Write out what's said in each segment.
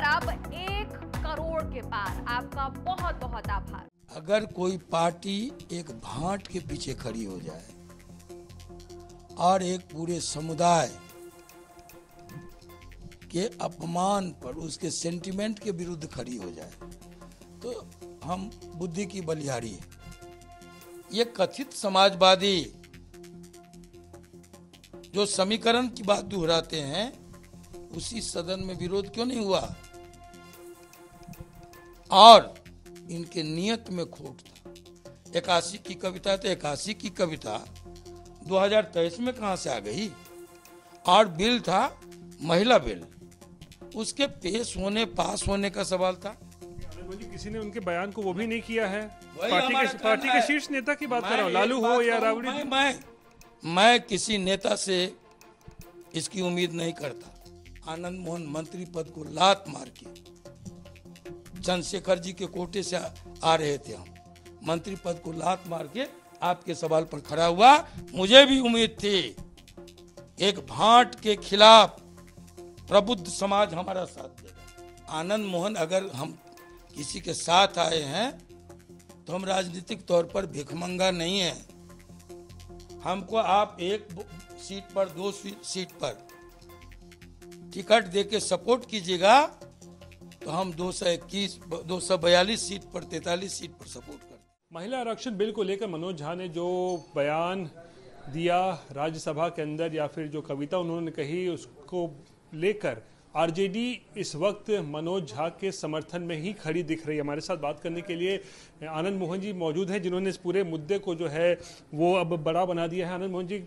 और अब एक करोड़ के पार आपका बहुत बहुत आभार अगर कोई पार्टी एक भाट के पीछे खड़ी हो जाए और एक पूरे समुदाय के अपमान पर उसके सेंटिमेंट के विरुद्ध खड़ी हो जाए तो हम बुद्धि की बलिहारी है ये कथित समाजवादी जो समीकरण की बात दोहराते हैं उसी सदन में विरोध क्यों नहीं हुआ और इनके नियत में खोट था इक्यासी की कविता तो इक्यासी की कविता 2023 में कहाँ से आ गई और बिल था महिला बिल उसके पेश होने पास होने का सवाल था किसी ने उनके बयान को वो भी नहीं किया है पार्टी के पार्टी के शीर्ष नेता की बात कर रहा हूँ लालू हो या रावड़ी मैं, मैं मैं किसी नेता से इसकी उम्मीद नहीं करता आनंद मोहन मंत्री पद को लात मार के चंद्रशेखर जी के कोटे से आ रहे थे हम मंत्री पद को लात मार के आपके सवाल पर खड़ा हुआ मुझे भी उम्मीद थी एक भाट के खिलाफ प्रबुद्ध समाज हमारा साथ देगा आनंद मोहन अगर हम किसी के साथ आए हैं तो हम राजनीतिक तौर पर भिखमंगा नहीं है हमको आप एक सीट पर दो सीट पर टिकट देके सपोर्ट कीजिएगा तो हम दो सौ इक्कीस दो सौ बयालीस सीट पर तैतालीस सीट पर सपोर्ट करते महिला आरक्षण बिल को लेकर मनोज झा ने जो बयान दिया राज्यसभा के अंदर या फिर जो कविता उन्होंने कही उसको लेकर आरजेडी इस वक्त मनोज झा के समर्थन में ही खड़ी दिख रही है हमारे साथ बात करने के लिए आनंद मोहन जी मौजूद हैं जिन्होंने इस पूरे मुद्दे को जो है वो अब बड़ा बना दिया है आनंद मोहन जी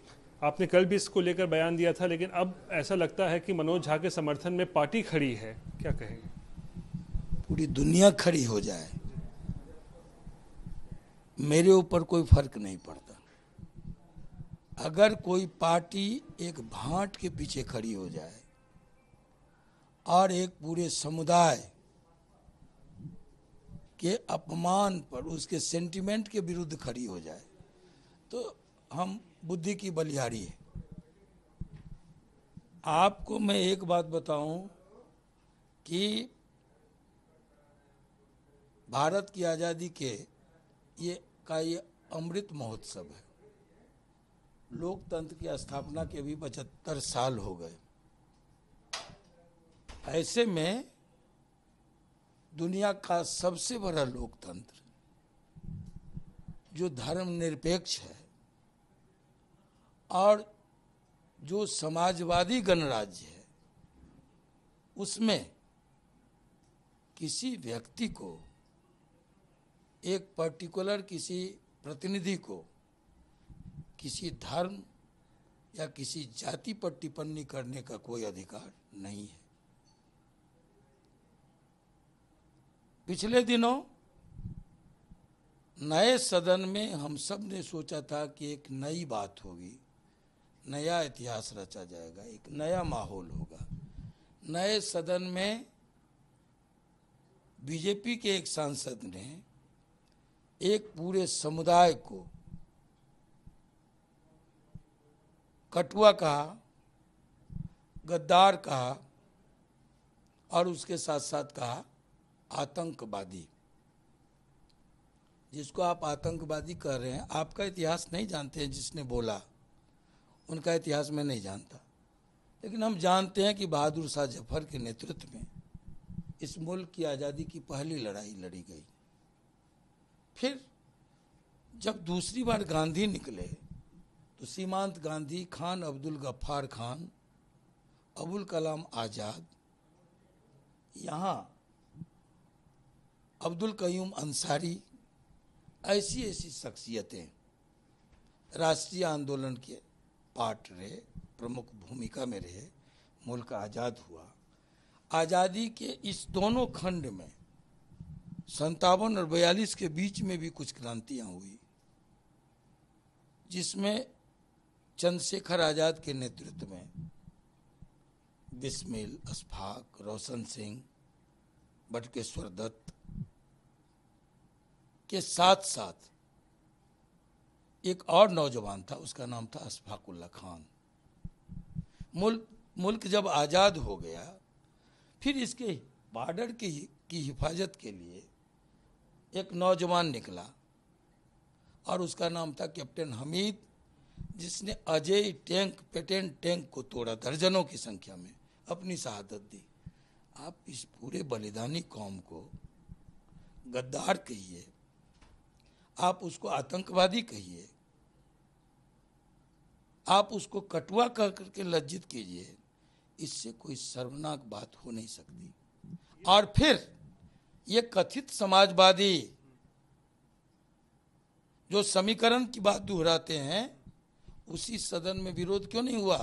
आपने कल भी इसको लेकर बयान दिया था लेकिन अब ऐसा लगता है कि मनोज झा के समर्थन में पार्टी खड़ी है क्या कहेंगे पूरी दुनिया खड़ी हो जाए मेरे ऊपर कोई फर्क नहीं पड़ता अगर कोई पार्टी एक भांट के पीछे खड़ी हो जाए और एक पूरे समुदाय के अपमान पर उसके सेंटिमेंट के विरुद्ध खड़ी हो जाए तो हम बुद्धि की बलिहारी है आपको मैं एक बात बताऊं कि भारत की आज़ादी के ये का ये अमृत महोत्सव है लोकतंत्र की स्थापना के भी पचहत्तर साल हो गए ऐसे में दुनिया का सबसे बड़ा लोकतंत्र जो धर्मनिरपेक्ष है और जो समाजवादी गणराज्य है उसमें किसी व्यक्ति को एक पर्टिकुलर किसी प्रतिनिधि को किसी धर्म या किसी जाति पर टिप्पणी करने का कोई अधिकार नहीं है पिछले दिनों नए सदन में हम सब ने सोचा था कि एक नई बात होगी नया इतिहास रचा जाएगा एक नया माहौल होगा नए सदन में बीजेपी के एक सांसद ने एक पूरे समुदाय को कटुआ कहा गद्दार कहा और उसके साथ साथ कहा आतंकवादी जिसको आप आतंकवादी कह रहे हैं आपका इतिहास नहीं जानते हैं जिसने बोला उनका इतिहास मैं नहीं जानता लेकिन हम जानते हैं कि बहादुर शाह जफर के नेतृत्व में इस मुल्क की आज़ादी की पहली लड़ाई लड़ी गई फिर जब दूसरी बार गांधी निकले तो सीमांत गांधी खान अब्दुल गफ्फार खान अबुल कलाम आज़ाद यहाँ अब्दुल कयूम अंसारी ऐसी ऐसी शख्सियतें राष्ट्रीय आंदोलन के पार्ट रहे प्रमुख भूमिका में रहे मुल्क आज़ाद हुआ आज़ादी के इस दोनों खंड में संतावन और बयालीस के बीच में भी कुछ क्रांतियां हुई जिसमें चंद्रशेखर आज़ाद के नेतृत्व में बिस्मिल अशफाक रोशन सिंह बटकेश्वर दत्त के साथ साथ एक और नौजवान था उसका नाम था अशफाकुल्ला खान मुल्क मुल्क जब आज़ाद हो गया फिर इसके बॉर्डर की की हिफाजत के लिए एक नौजवान निकला और उसका नाम था कैप्टन हमीद जिसने अजय टैंक पेटेंट टैंक को तोड़ा दर्जनों की संख्या में अपनी शहादत दी आप इस पूरे बलिदानी कौम को गद्दार कहिए आप उसको आतंकवादी कहिए आप उसको कटुआ कह करके लज्जित कीजिए इससे कोई सर्वनाक बात हो नहीं सकती और फिर ये कथित समाजवादी जो समीकरण की बात दोहराते हैं उसी सदन में विरोध क्यों नहीं हुआ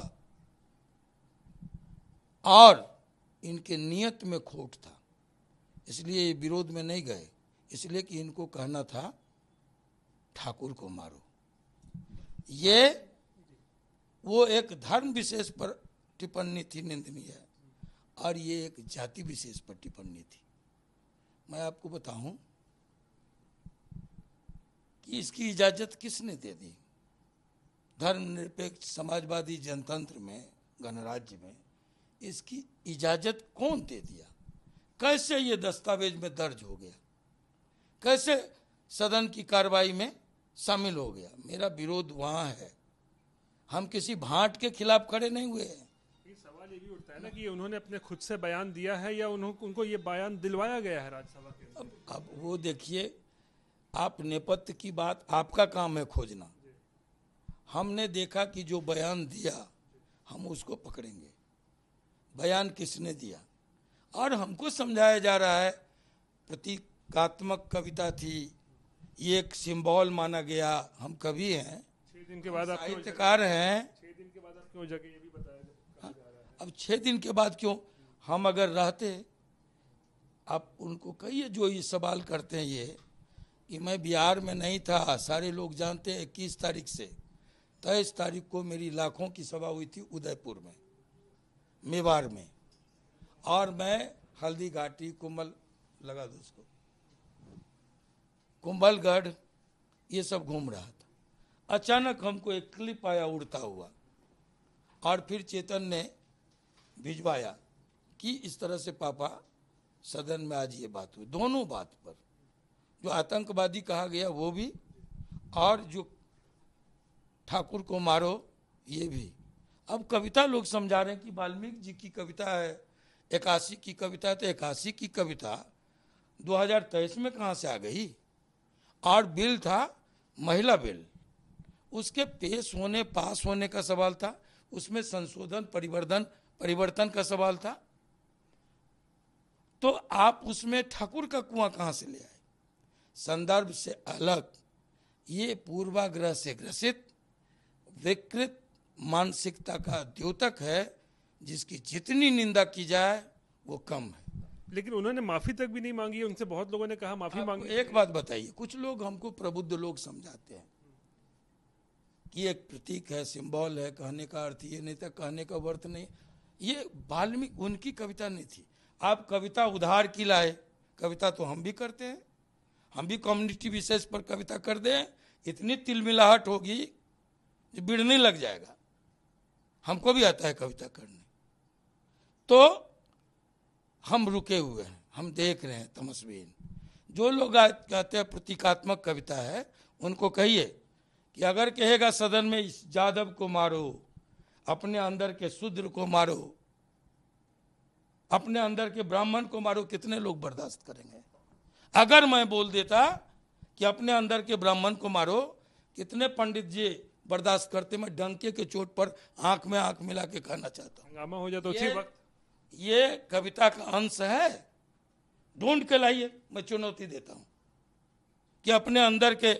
और इनके नियत में खोट था इसलिए ये विरोध में नहीं गए इसलिए कि इनको कहना था ठाकुर को मारो ये वो एक धर्म विशेष पर टिप्पणी थी निंदनीय और ये एक जाति विशेष पर टिप्पणी थी मैं आपको बताऊं कि इसकी इजाजत किसने दे दी धर्मनिरपेक्ष समाजवादी जनतंत्र में गणराज्य में इसकी इजाजत कौन दे दिया कैसे ये दस्तावेज में दर्ज हो गया कैसे सदन की कार्रवाई में शामिल हो गया मेरा विरोध वहां है हम किसी भांट के खिलाफ खड़े नहीं हुए हैं सवाल ये भी उठता है ना कि उन्होंने अपने खुद से बयान दिया है या उन्हों, उनको ये बयान दिलवाया गया है राज्यसभा के अब अब वो देखिए आप नेपथ्य की बात आपका काम है खोजना हमने देखा कि जो बयान दिया हम उसको पकड़ेंगे बयान किसने दिया और हमको समझाया जा रहा है प्रतीकात्मक कविता थी ये एक सिंबल माना गया हम कवि हैं दिन के बाद साहित्यकार हैं छह दिन के बाद आप क्यों जगह अब छः दिन के बाद क्यों हम अगर रहते आप उनको कहिए जो ये सवाल करते हैं ये कि मैं बिहार में नहीं था सारे लोग जानते हैं इक्कीस तारीख से तेईस तारीख को मेरी लाखों की सभा हुई थी उदयपुर में मेवाड़ में और मैं हल्दी घाटी कुंभल लगा दो उसको कुंभलगढ़ ये सब घूम रहा था अचानक हमको एक क्लिप आया उड़ता हुआ और फिर चेतन ने भिजवाया कि इस तरह से पापा सदन में आज ये बात हुई दोनों बात पर जो आतंकवादी कहा गया वो भी और जो ठाकुर को मारो ये भी अब कविता लोग समझा रहे हैं कि वाल्मीकि जी की कविता है इक्यासी की कविता है तो इक्यासी की कविता 2023 में कहाँ से आ गई और बिल था महिला बिल उसके पेश होने पास होने का सवाल था उसमें संशोधन परिवर्धन परिवर्तन का सवाल था तो आप उसमें ठाकुर का कुआं कहां से ले आए संदर्भ से अलग ये पूर्वाग्रह से ग्रसित विकृत मानसिकता का द्योतक है जिसकी जितनी निंदा की जाए वो कम है लेकिन उन्होंने माफी तक भी नहीं मांगी उनसे बहुत लोगों ने कहा माफी हाँ, मांगी एक बात बताइए कुछ लोग हमको प्रबुद्ध लोग समझाते हैं कि एक प्रतीक है सिंबल है कहने का अर्थ ये नहीं था कहने का अर्थ नहीं ये वाल्मीकि उनकी कविता नहीं थी आप कविता उधार की लाए कविता तो हम भी करते हैं हम भी कम्युनिटी विशेष पर कविता कर दें इतनी तिलमिलाहट होगी जो बिड़ने लग जाएगा हमको भी आता है कविता करने तो हम रुके हुए हैं हम देख रहे हैं तमस्बीन जो लोग कहते हैं प्रतीकात्मक कविता है उनको कहिए कि अगर कहेगा सदन में इस यादव को मारो अपने अंदर के शूद्र को मारो अपने अंदर के ब्राह्मण को मारो कितने लोग बर्दाश्त करेंगे अगर मैं बोल देता कि अपने अंदर के ब्राह्मण को मारो कितने पंडित जी बर्दाश्त करते मैं डंके के चोट पर आंख में आंख मिला के कहना चाहता हूँ हो जाए तो वक्त ये कविता का अंश है ढूंढ के लाइए मैं चुनौती देता हूँ कि अपने अंदर के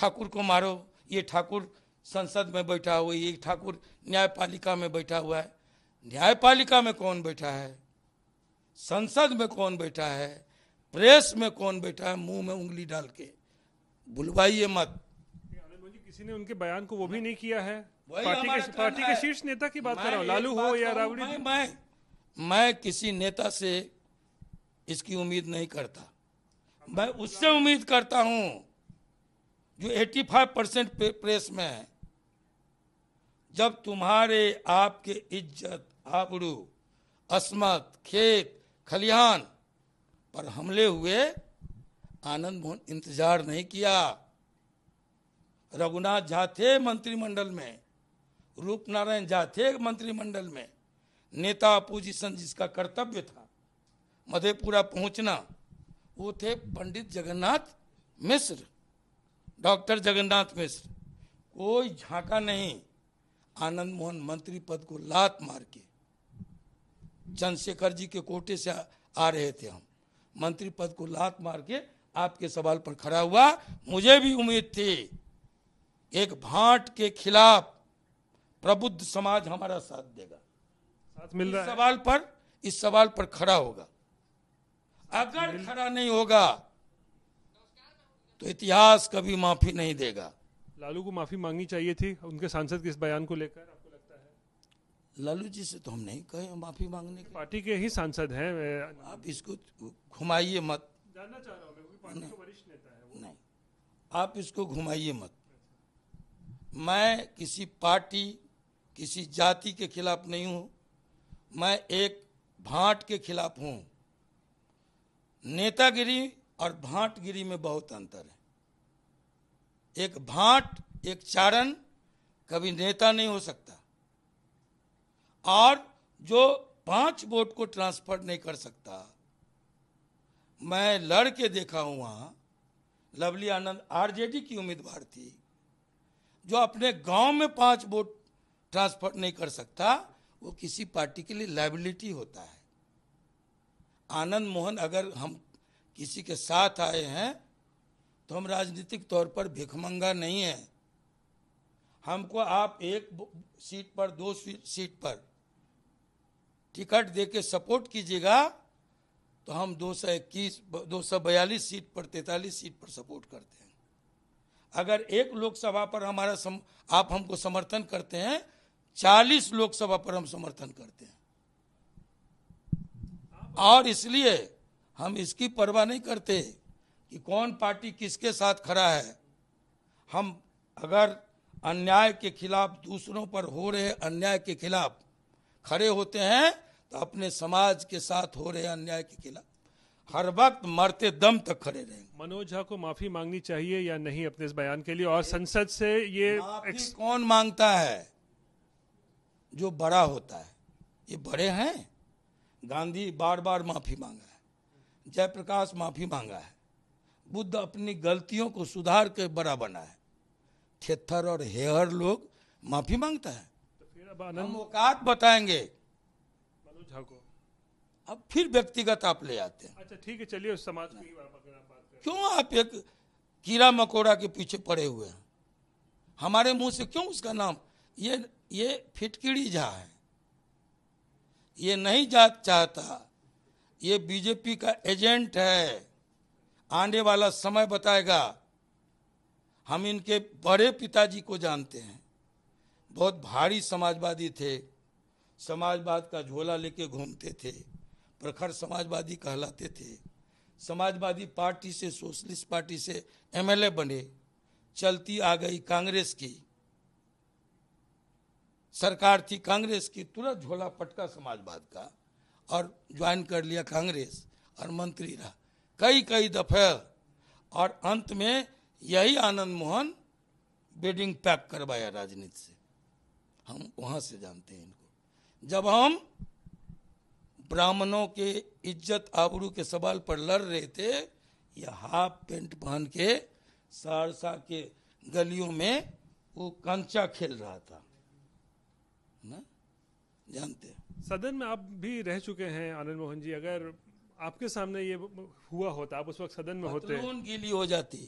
ठाकुर को मारो ये ठाकुर संसद में बैठा हुआ एक ठाकुर न्यायपालिका में बैठा हुआ है न्यायपालिका में कौन बैठा है संसद में कौन बैठा है प्रेस में कौन बैठा है मुंह में उंगली डाल के बुलवाइए मत किसी ने उनके बयान को वो भी नहीं किया है पार्टी के पार्टी के शीर्ष नेता की बात कर रहा हूँ लालू हो या रावड़ी मैं, मैं मैं किसी नेता से इसकी उम्मीद नहीं करता मैं उससे उम्मीद करता हूँ जो 85 परसेंट प्रेस में है जब तुम्हारे आपके इज्जत आबरू असमत खेत खलिहान पर हमले हुए आनंद मोहन इंतजार नहीं किया रघुनाथ झा थे मंत्रिमंडल में रूप नारायण झा थे मंत्रिमंडल में नेता अपोजिशन जिसका कर्तव्य था मधेपुरा पहुंचना वो थे पंडित जगन्नाथ मिश्र डॉक्टर जगन्नाथ मिश्र कोई झांका नहीं आनंद मोहन मंत्री पद को लात मार के चंद्रशेखर जी के कोटे से आ, रहे थे हम मंत्री पद को लात मार के आपके सवाल पर खड़ा हुआ मुझे भी उम्मीद थी एक भाट के खिलाफ प्रबुद्ध समाज हमारा साथ देगा साथ मिल रहा इस सवाल पर इस सवाल पर खड़ा होगा अगर खड़ा नहीं होगा तो इतिहास कभी माफी नहीं देगा लालू को माफी मांगनी चाहिए थी उनके सांसद के इस बयान को लेकर आपको लगता है लालू जी से तो हम नहीं कहे माफी मांगने के पार्टी के ही सांसद हैं आप इसको घुमाइए मत जानना चाह रहा हूँ पार्टी का वरिष्ठ नेता है नहीं आप इसको घुमाइए मत मैं किसी पार्टी किसी जाति के खिलाफ नहीं हूँ मैं एक भाट के खिलाफ हूँ नेतागिरी और भाटगिरी में बहुत अंतर है एक भाट एक चारण कभी नेता नहीं हो सकता और जो पांच वोट को ट्रांसफर नहीं कर सकता मैं लड़ के देखा हूं वहां लवली आनंद आरजेडी की उम्मीदवार थी जो अपने गांव में पांच वोट ट्रांसफर नहीं कर सकता वो किसी पार्टी के लिए लाइबिलिटी होता है आनंद मोहन अगर हम किसी के साथ आए हैं तो हम राजनीतिक तौर पर भिखमंगा नहीं है हमको आप एक सीट पर दो सीट पर टिकट दे के सपोर्ट कीजिएगा तो हम दो सौ इक्कीस दो सौ बयालीस सीट पर तैतालीस सीट पर सपोर्ट करते हैं अगर एक लोकसभा पर हमारा सम, आप हमको समर्थन करते हैं चालीस लोकसभा पर हम समर्थन करते हैं और इसलिए हम इसकी परवाह नहीं करते कि कौन पार्टी किसके साथ खड़ा है हम अगर अन्याय के खिलाफ दूसरों पर हो रहे अन्याय के खिलाफ खड़े होते हैं तो अपने समाज के साथ हो रहे अन्याय के खिलाफ हर वक्त मरते दम तक खड़े रहेंगे मनोज झा को माफी मांगनी चाहिए या नहीं अपने इस बयान के लिए और संसद से ये एक्स... कौन मांगता है जो बड़ा होता है ये बड़े हैं गांधी बार बार माफी मांगा है जयप्रकाश माफी मांगा है बुद्ध अपनी गलतियों को सुधार के बड़ा बना है थेथर और हेहर लोग माफी मांगता है तो औकात बताएंगे अब फिर व्यक्तिगत आप ले आते हैं अच्छा ठीक है चलिए उस समाज की क्यों आप एक कीड़ा मकोड़ा के पीछे पड़े हुए हैं हमारे मुंह से क्यों उसका नाम ये ये फिटकिड़ी झा है ये नहीं जात चाहता ये बीजेपी का एजेंट है आने वाला समय बताएगा हम इनके बड़े पिताजी को जानते हैं बहुत भारी समाजवादी थे समाजवाद का झोला लेके घूमते थे प्रखर समाजवादी कहलाते थे समाजवादी पार्टी से सोशलिस्ट पार्टी से एमएलए बने चलती आ गई कांग्रेस की सरकार थी कांग्रेस की तुरंत झोला पटका समाजवाद का और ज्वाइन कर लिया कांग्रेस और मंत्री रहा कई कई दफे और अंत में यही आनंद मोहन बेडिंग पैक करवाया राजनीति से हम वहां से जानते हैं इनको जब हम ब्राह्मणों के इज्जत आबरू के सवाल पर लड़ रहे थे या हाफ पेंट पहन के सहरसा के गलियों में वो कंचा खेल रहा था ना जानते सदन में आप भी रह चुके हैं आनंद मोहन जी अगर आपके सामने ये हुआ होता आप उस वक्त सदन में होते गीली हो जाती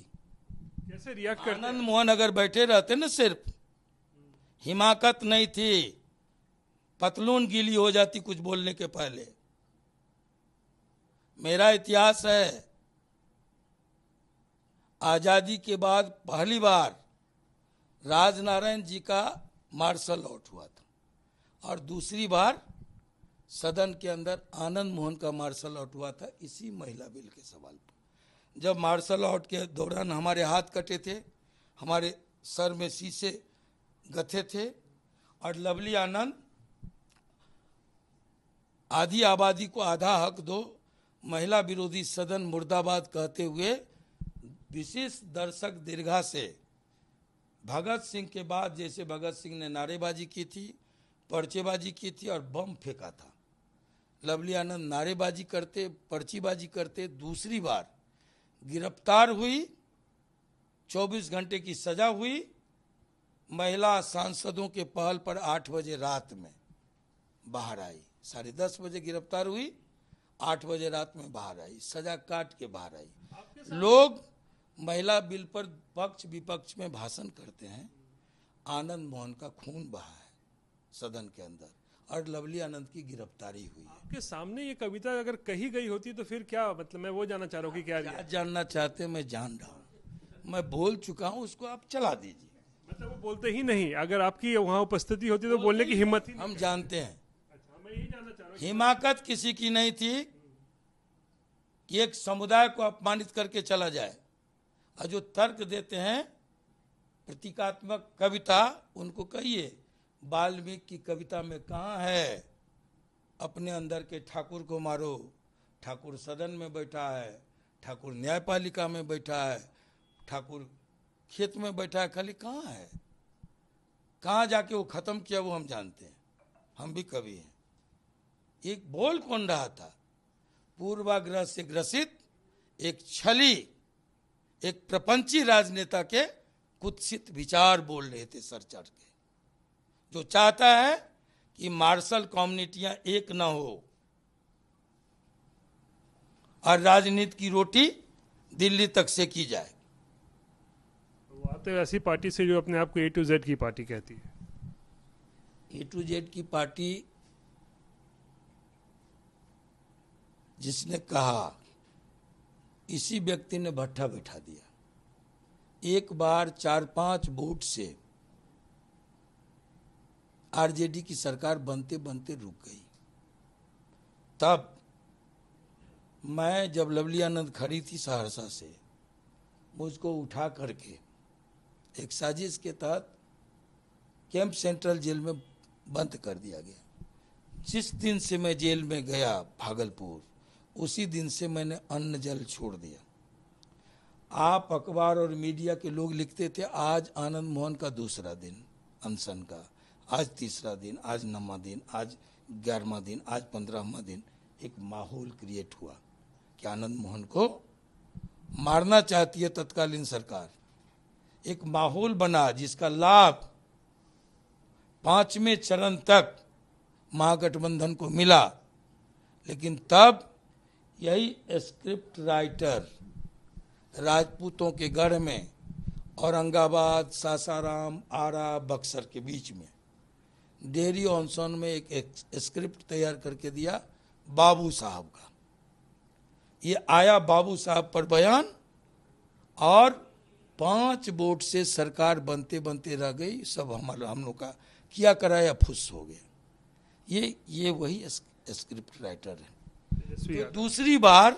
कैसे रिएक्ट करते आनंद मोहन अगर बैठे रहते ना सिर्फ हिमाकत नहीं थी पतलून गीली हो जाती कुछ बोलने के पहले मेरा इतिहास है आज़ादी के बाद पहली बार राजनारायण जी का मार्शल आउट हुआ था और दूसरी बार सदन के अंदर आनंद मोहन का मार्शल आउट हुआ था इसी महिला बिल के सवाल पर जब मार्शल आउट के दौरान हमारे हाथ कटे थे हमारे सर में शीशे गथे थे और लवली आनंद आधी आबादी को आधा हक दो महिला विरोधी सदन मुर्दाबाद कहते हुए विशेष दर्शक दीर्घा से भगत सिंह के बाद जैसे भगत सिंह ने नारेबाजी की थी पर्चेबाजी की थी और बम फेंका था लवली आनंद नारेबाजी करते पर्चीबाजी करते दूसरी बार गिरफ्तार हुई 24 घंटे की सजा हुई महिला सांसदों के पहल पर 8 बजे रात में बाहर आई साढ़े दस बजे गिरफ्तार हुई 8 बजे रात में बाहर आई सजा काट के बाहर आई लोग महिला बिल पर पक्ष विपक्ष में भाषण करते हैं आनंद मोहन का खून बहा है सदन के अंदर और लवली आनंद की गिरफ्तारी हुई आपके सामने ये कविता अगर कही गई होती तो फिर क्या मतलब मैं वो जानना चाह रहा हूँ कि क्या क्या जानना चाहते मैं जान रहा हूँ मैं बोल चुका हूँ उसको आप चला दीजिए मतलब वो बोलते ही नहीं अगर आपकी वहाँ उपस्थिति होती तो बोलने की हिम्मत ही हम जानते हैं अच्छा, हिमाकत किसी की नहीं थी कि एक समुदाय को अपमानित करके चला जाए और जो तर्क देते हैं प्रतीकात्मक कविता उनको कहिए वाल्मीकि की कविता में कहाँ है अपने अंदर के ठाकुर को मारो ठाकुर सदन में बैठा है ठाकुर न्यायपालिका में बैठा है ठाकुर खेत में बैठा है खाली कहाँ है कहाँ जाके वो ख़त्म किया वो हम जानते हैं हम भी कवि हैं एक बोल कौन रहा था पूर्वाग्रह से ग्रसित एक छली एक प्रपंची राजनेता के कुत्सित विचार बोल रहे थे सर चढ़ के जो चाहता है कि मार्शल कम्युनिटियां एक न हो और राजनीति की रोटी दिल्ली तक से की जाए तो ऐसी पार्टी से जो अपने आप को ए टू जेड की पार्टी कहती है ए टू जेड की पार्टी जिसने कहा इसी व्यक्ति ने भट्टा बैठा दिया एक बार चार पांच वोट से आरजेडी की सरकार बनते बनते रुक गई तब मैं जब लवली आनंद खड़ी थी सहरसा से मुझको उठा करके एक साजिश के तहत कैंप सेंट्रल जेल में बंद कर दिया गया जिस दिन से मैं जेल में गया भागलपुर उसी दिन से मैंने अन्न जल छोड़ दिया आप अखबार और मीडिया के लोग लिखते थे आज आनंद मोहन का दूसरा दिन अनशन का आज तीसरा दिन आज नवा दिन आज ग्यारहवा दिन आज पंद्रहवा दिन एक माहौल क्रिएट हुआ कि आनंद मोहन को मारना चाहती है तत्कालीन सरकार एक माहौल बना जिसका लाभ पांचवें चरण तक महागठबंधन को मिला लेकिन तब यही स्क्रिप्ट राइटर राजपूतों के गढ़ में औरंगाबाद सासाराम आरा बक्सर के बीच में डेरी ऑनसन में एक, एक स्क्रिप्ट तैयार करके दिया बाबू साहब का ये आया बाबू साहब पर बयान और पांच वोट से सरकार बनते बनते रह गई सब हमारा हम लोग का किया कराया फुस हो गया ये ये वही स्क्रिप्ट राइटर है तो दूसरी बार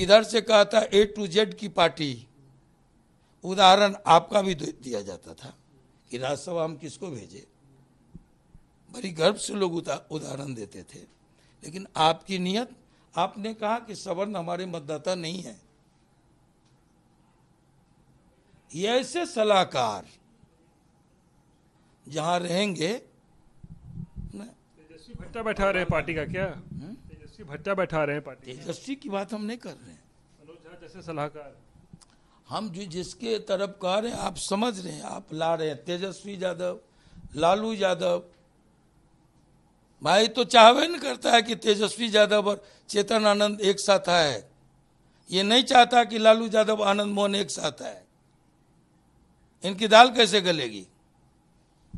इधर से कहा था ए टू जेड की पार्टी उदाहरण आपका भी दिया जाता था कि राज्यसभा हम किसको भेजे बड़ी गर्व से लोग उदाहरण देते थे लेकिन आपकी नियत आपने कहा कि सवर्ण हमारे मतदाता नहीं है ये ऐसे सलाहकार जहां रहेंगे तेजस्वी भट्टा बैठा रहे पार्टी का क्या हम्म? तेजस्वी भट्टा बैठा रहे पार्टी तेजस्वी की बात हम नहीं कर रहे हैं जैसे सलाहकार हम जो जिसके तरफ कह रहे हैं आप समझ रहे हैं आप ला रहे हैं तेजस्वी यादव लालू यादव भाई तो चाहवे नहीं करता है कि तेजस्वी यादव और चेतन आनंद एक साथ आए ये नहीं चाहता कि लालू यादव आनंद मोहन एक साथ आए इनकी दाल कैसे गलेगी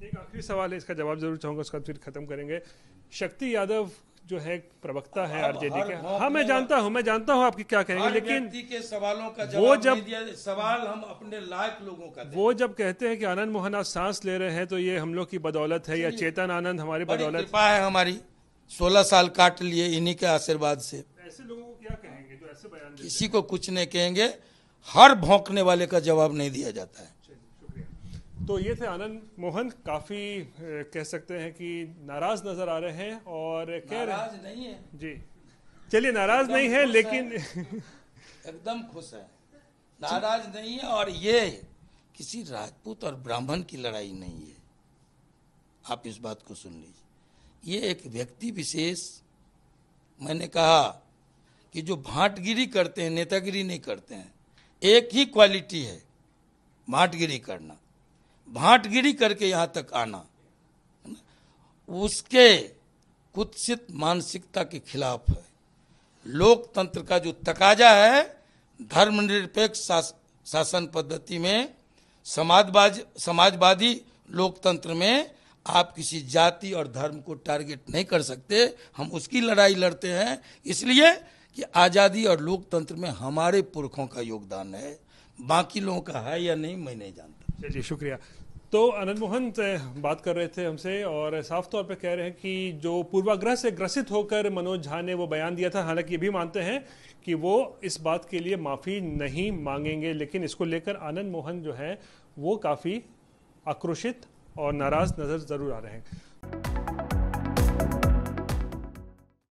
एक आखिरी सवाल है इसका जवाब जरूर चाहूंगा उसका फिर खत्म करेंगे शक्ति यादव जो है प्रवक्ता है आरजेडी के हाँ मैं जानता हूँ मैं जानता हूँ आपकी क्या कहेंगे लेकिन के सवालों का वो जब सवाल हम अपने लायक लोगों का वो जब कहते हैं कि आनंद मोहन आज सांस ले रहे हैं तो ये हम लोग की बदौलत है या चेतन आनंद हमारी बदौलत है हमारी सोलह साल काट लिए इन्हीं के आशीर्वाद से ऐसे लोगों को क्या कहेंगे जो ऐसे बयान किसी को कुछ नहीं कहेंगे हर भौंकने वाले का जवाब नहीं दिया जाता है तो ये थे आनंद मोहन काफ़ी कह सकते हैं कि नाराज़ नज़र आ रहे हैं और कह रहे हैं नहीं है जी चलिए नाराज़ नहीं है लेकिन एकदम खुश है नाराज़ नहीं है और ये किसी राजपूत और ब्राह्मण की लड़ाई नहीं है आप इस बात को सुन लीजिए ये एक व्यक्ति विशेष मैंने कहा कि जो भाटगिरी करते हैं नेतागिरी नहीं करते हैं एक ही क्वालिटी है भाटगिरी करना भाटगिरी करके यहाँ तक आना उसके कुत्सित मानसिकता के खिलाफ है लोकतंत्र का जो तकाजा है धर्मनिरपेक्ष शासन पद्धति में समाजवाद समाजवादी लोकतंत्र में आप किसी जाति और धर्म को टारगेट नहीं कर सकते हम उसकी लड़ाई लड़ते हैं इसलिए कि आज़ादी और लोकतंत्र में हमारे पुरखों का योगदान है बाकी लोगों का है या नहीं मैं नहीं जानता चलिए शुक्रिया तो अनंत मोहन बात कर रहे थे हमसे और साफ तौर पर कह रहे हैं कि जो पूर्वाग्रह से ग्रसित होकर मनोज झा ने वो बयान दिया था हालांकि ये भी मानते हैं कि वो इस बात के लिए माफ़ी नहीं मांगेंगे लेकिन इसको लेकर आनंद मोहन जो है वो काफ़ी आक्रोशित और नाराज़ नज़र ज़रूर आ रहे हैं